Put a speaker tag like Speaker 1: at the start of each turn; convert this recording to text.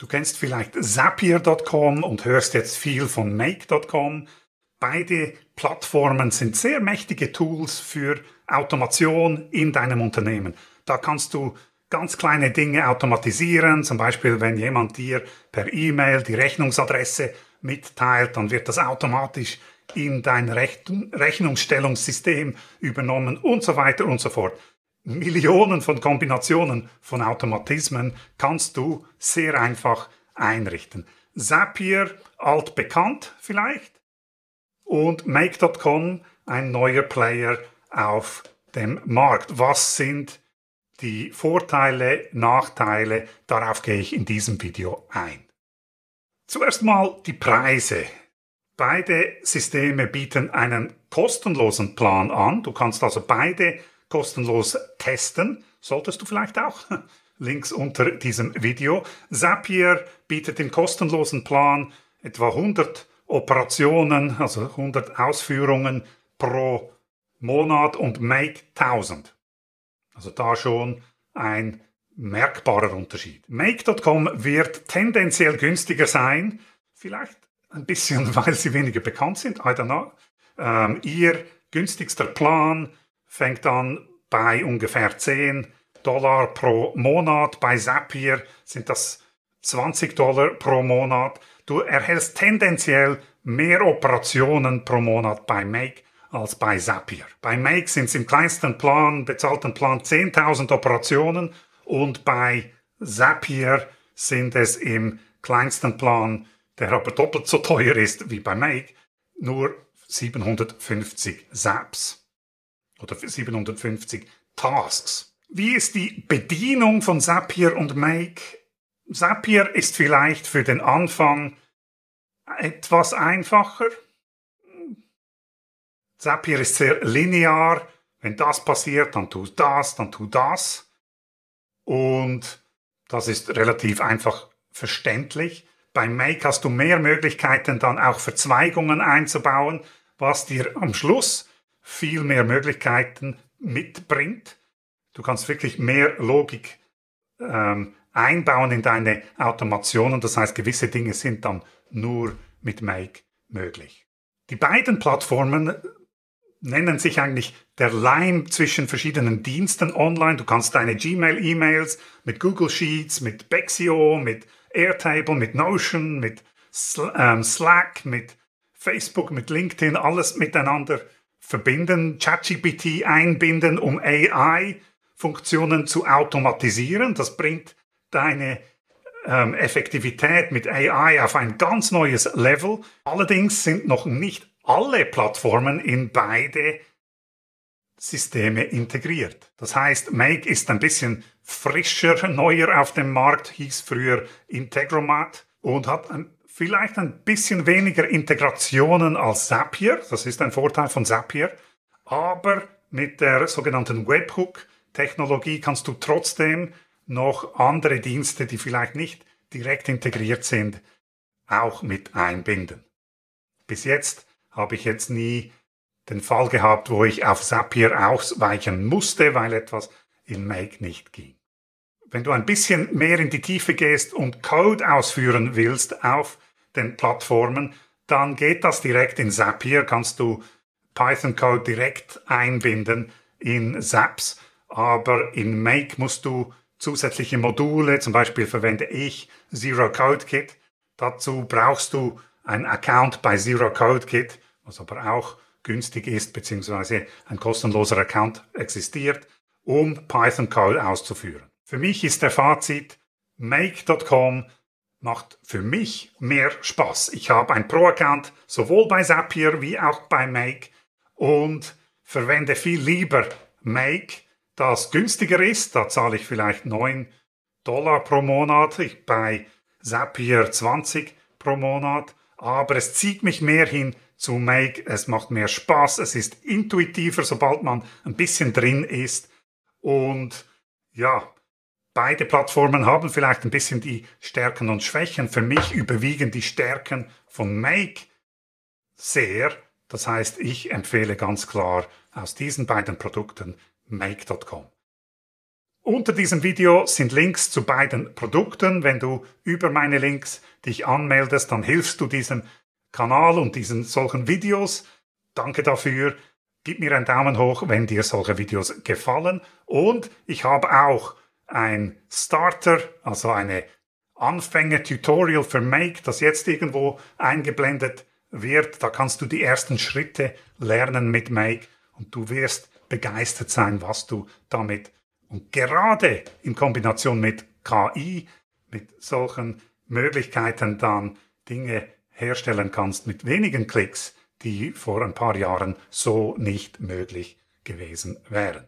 Speaker 1: Du kennst vielleicht Zapier.com und hörst jetzt viel von Make.com. Beide Plattformen sind sehr mächtige Tools für Automation in deinem Unternehmen. Da kannst du ganz kleine Dinge automatisieren, zum Beispiel wenn jemand dir per E-Mail die Rechnungsadresse mitteilt, dann wird das automatisch in dein Rechnungsstellungssystem übernommen und so weiter und so fort. Millionen von Kombinationen von Automatismen kannst du sehr einfach einrichten. Zapier, altbekannt vielleicht, und Make.com, ein neuer Player auf dem Markt. Was sind die Vorteile, Nachteile? Darauf gehe ich in diesem Video ein. Zuerst mal die Preise. Beide Systeme bieten einen kostenlosen Plan an. Du kannst also beide kostenlos testen. Solltest du vielleicht auch. Links unter diesem Video. Zapier bietet im kostenlosen Plan etwa 100 Operationen, also 100 Ausführungen pro Monat und Make 1000. Also da schon ein merkbarer Unterschied. Make.com wird tendenziell günstiger sein, vielleicht ein bisschen, weil sie weniger bekannt sind, I don't know. Ähm, ihr günstigster Plan fängt an bei ungefähr 10 Dollar pro Monat. Bei Zapier sind das 20 Dollar pro Monat. Du erhältst tendenziell mehr Operationen pro Monat bei Make als bei Zapier. Bei Make sind es im kleinsten Plan, bezahlten Plan 10.000 Operationen und bei Zapier sind es im kleinsten Plan, der aber doppelt so teuer ist wie bei Make, nur 750 Zaps oder 750 Tasks. Wie ist die Bedienung von Zapier und Make? Zapier ist vielleicht für den Anfang etwas einfacher. Zapier ist sehr linear. Wenn das passiert, dann tu das, dann tu das. Und das ist relativ einfach verständlich. Bei Make hast du mehr Möglichkeiten, dann auch Verzweigungen einzubauen, was dir am Schluss viel mehr Möglichkeiten mitbringt. Du kannst wirklich mehr Logik ähm, einbauen in deine Automationen. Das heißt, gewisse Dinge sind dann nur mit Make möglich. Die beiden Plattformen nennen sich eigentlich der Leim zwischen verschiedenen Diensten online. Du kannst deine Gmail-E-Mails mit Google Sheets, mit Bexio, mit Airtable, mit Notion, mit ähm, Slack, mit Facebook, mit LinkedIn, alles miteinander verbinden, ChatGPT einbinden, um AI-Funktionen zu automatisieren. Das bringt deine ähm, Effektivität mit AI auf ein ganz neues Level. Allerdings sind noch nicht alle Plattformen in beide Systeme integriert. Das heißt, Make ist ein bisschen frischer, neuer auf dem Markt, hieß früher Integromat und hat ein vielleicht ein bisschen weniger Integrationen als Zapier. Das ist ein Vorteil von Zapier. Aber mit der sogenannten Webhook-Technologie kannst du trotzdem noch andere Dienste, die vielleicht nicht direkt integriert sind, auch mit einbinden. Bis jetzt habe ich jetzt nie den Fall gehabt, wo ich auf Zapier ausweichen musste, weil etwas in Make nicht ging wenn du ein bisschen mehr in die Tiefe gehst und Code ausführen willst auf den Plattformen, dann geht das direkt in Zapier, kannst du Python Code direkt einbinden in Zaps, aber in Make musst du zusätzliche Module, zum Beispiel verwende ich Zero Code Kit. Dazu brauchst du ein Account bei Zero Code Kit, was aber auch günstig ist, beziehungsweise ein kostenloser Account existiert, um Python Code auszuführen. Für mich ist der Fazit, make.com macht für mich mehr Spaß. Ich habe ein Pro-Account sowohl bei Zapier wie auch bei Make und verwende viel lieber Make, das günstiger ist. Da zahle ich vielleicht 9 Dollar pro Monat, ich bei Zapier 20 pro Monat. Aber es zieht mich mehr hin zu Make. Es macht mehr Spaß, es ist intuitiver, sobald man ein bisschen drin ist. Und ja, beide Plattformen haben vielleicht ein bisschen die Stärken und Schwächen. Für mich überwiegen die Stärken von Make sehr. Das heißt, ich empfehle ganz klar aus diesen beiden Produkten make.com. Unter diesem Video sind Links zu beiden Produkten. Wenn du über meine Links dich anmeldest, dann hilfst du diesem Kanal und diesen solchen Videos. Danke dafür. Gib mir einen Daumen hoch, wenn dir solche Videos gefallen. Und ich habe auch ein Starter, also eine Anfänger-Tutorial für Make, das jetzt irgendwo eingeblendet wird. Da kannst du die ersten Schritte lernen mit Make und du wirst begeistert sein, was du damit und gerade in Kombination mit KI, mit solchen Möglichkeiten dann Dinge herstellen kannst mit wenigen Klicks, die vor ein paar Jahren so nicht möglich gewesen wären.